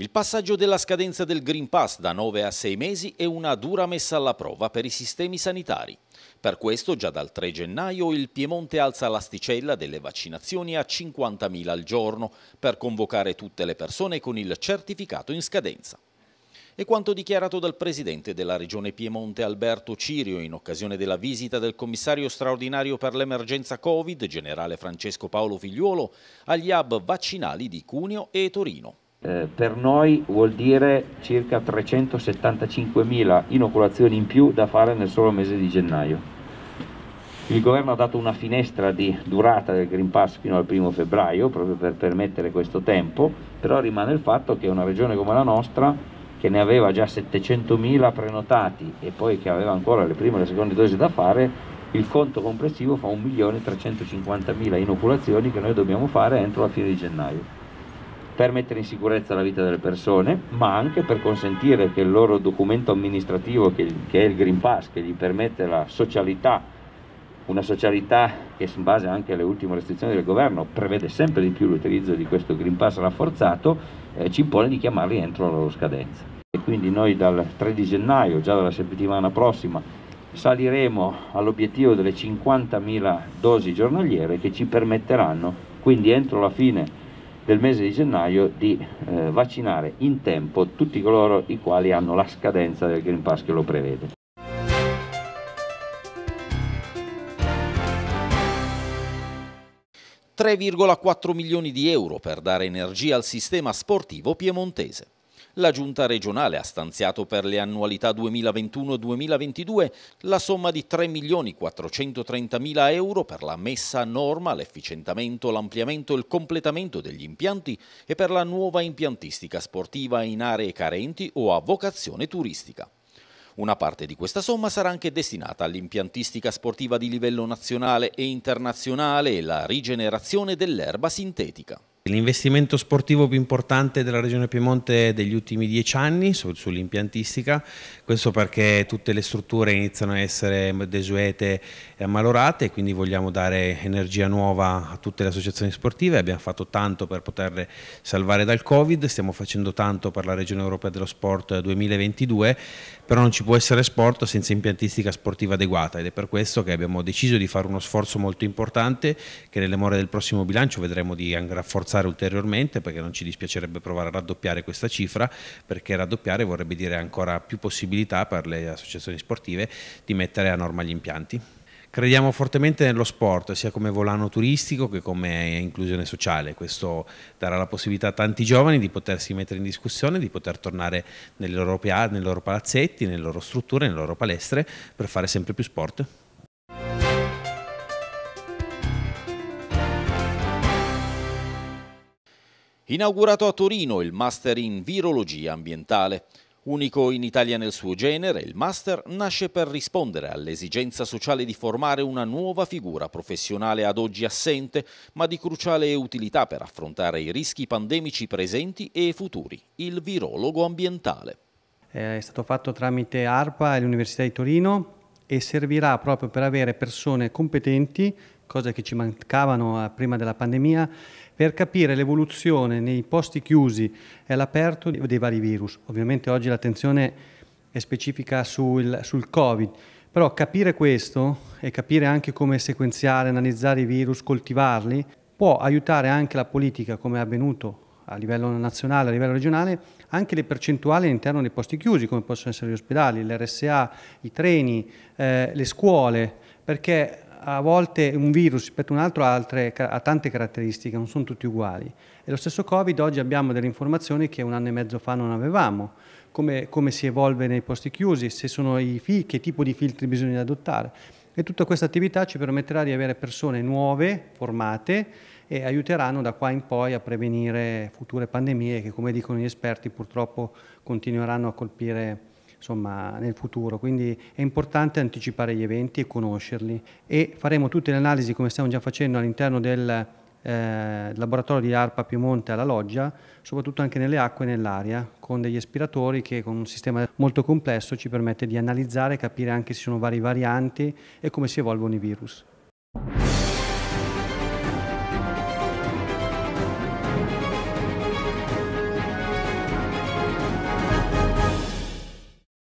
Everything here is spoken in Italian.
Il passaggio della scadenza del Green Pass da 9 a 6 mesi è una dura messa alla prova per i sistemi sanitari. Per questo già dal 3 gennaio il Piemonte alza l'asticella delle vaccinazioni a 50.000 al giorno per convocare tutte le persone con il certificato in scadenza. È quanto dichiarato dal presidente della regione Piemonte Alberto Cirio in occasione della visita del commissario straordinario per l'emergenza Covid, generale Francesco Paolo Figliuolo, agli hub vaccinali di Cuneo e Torino. Eh, per noi vuol dire circa 375.000 inoculazioni in più da fare nel solo mese di gennaio. Il governo ha dato una finestra di durata del Green Pass fino al primo febbraio, proprio per permettere questo tempo, però rimane il fatto che una regione come la nostra, che ne aveva già 700.000 prenotati e poi che aveva ancora le prime e le seconde dosi da fare, il conto complessivo fa 1.350.000 inoculazioni che noi dobbiamo fare entro la fine di gennaio per mettere in sicurezza la vita delle persone, ma anche per consentire che il loro documento amministrativo, che, che è il Green Pass, che gli permette la socialità, una socialità che in base anche alle ultime restrizioni del governo prevede sempre di più l'utilizzo di questo Green Pass rafforzato, eh, ci impone di chiamarli entro la loro scadenza. E quindi noi dal 3 di gennaio, già dalla settimana prossima, saliremo all'obiettivo delle 50.000 dosi giornaliere che ci permetteranno, quindi entro la fine del mese di gennaio di eh, vaccinare in tempo tutti coloro i quali hanno la scadenza del Green Pass che lo prevede. ...3,4 milioni di euro per dare energia al sistema sportivo piemontese la Giunta regionale ha stanziato per le annualità 2021-2022 la somma di 3.430.000 euro per la messa a norma, l'efficientamento, l'ampliamento e il completamento degli impianti e per la nuova impiantistica sportiva in aree carenti o a vocazione turistica. Una parte di questa somma sarà anche destinata all'impiantistica sportiva di livello nazionale e internazionale e alla rigenerazione dell'erba sintetica l'investimento sportivo più importante della Regione Piemonte degli ultimi dieci anni sull'impiantistica, questo perché tutte le strutture iniziano a essere desuete e ammalorate e quindi vogliamo dare energia nuova a tutte le associazioni sportive, abbiamo fatto tanto per poterle salvare dal Covid, stiamo facendo tanto per la Regione Europea dello Sport 2022, però non ci può essere sport senza impiantistica sportiva adeguata ed è per questo che abbiamo deciso di fare uno sforzo molto importante che nelle more del prossimo bilancio vedremo di rafforzare innalzare ulteriormente perché non ci dispiacerebbe provare a raddoppiare questa cifra perché raddoppiare vorrebbe dire ancora più possibilità per le associazioni sportive di mettere a norma gli impianti. Crediamo fortemente nello sport, sia come volano turistico che come inclusione sociale. Questo darà la possibilità a tanti giovani di potersi mettere in discussione, di poter tornare nei loro, nei loro palazzetti, nelle loro strutture, nelle loro palestre per fare sempre più sport. Inaugurato a Torino il Master in Virologia Ambientale. Unico in Italia nel suo genere, il Master nasce per rispondere all'esigenza sociale di formare una nuova figura professionale ad oggi assente, ma di cruciale utilità per affrontare i rischi pandemici presenti e futuri, il virologo ambientale. Eh, è stato fatto tramite ARPA e l'Università di Torino e servirà proprio per avere persone competenti cose che ci mancavano eh, prima della pandemia, per capire l'evoluzione nei posti chiusi e all'aperto dei vari virus. Ovviamente oggi l'attenzione è specifica sul, sul Covid, però capire questo e capire anche come sequenziare, analizzare i virus, coltivarli, può aiutare anche la politica, come è avvenuto a livello nazionale, a livello regionale, anche le percentuali all'interno dei posti chiusi, come possono essere gli ospedali, l'RSA, i treni, eh, le scuole, perché a volte un virus rispetto a un altro ha, altre, ha, tante caratteristiche, non sono tutti uguali. E lo stesso Covid oggi abbiamo delle informazioni che un anno e mezzo fa non avevamo, come, come si evolve nei posti chiusi, se sono i fil- che tipo di filtri bisogna adottare. E tutta questa attività ci permetterà di avere persone nuove, formate, e aiuteranno da qua in poi a prevenire future pandemie che, come dicono gli esperti, purtroppo continueranno a colpire insomma, nel futuro. Quindi è importante anticipare gli eventi e conoscerli e faremo tutte le analisi come stiamo già facendo all'interno del eh, laboratorio di ARPA Piemonte alla loggia, soprattutto anche nelle acque e nell'aria, con degli aspiratori che con un sistema molto complesso ci permette di analizzare e capire anche se ci sono varie varianti e come si evolvono i virus.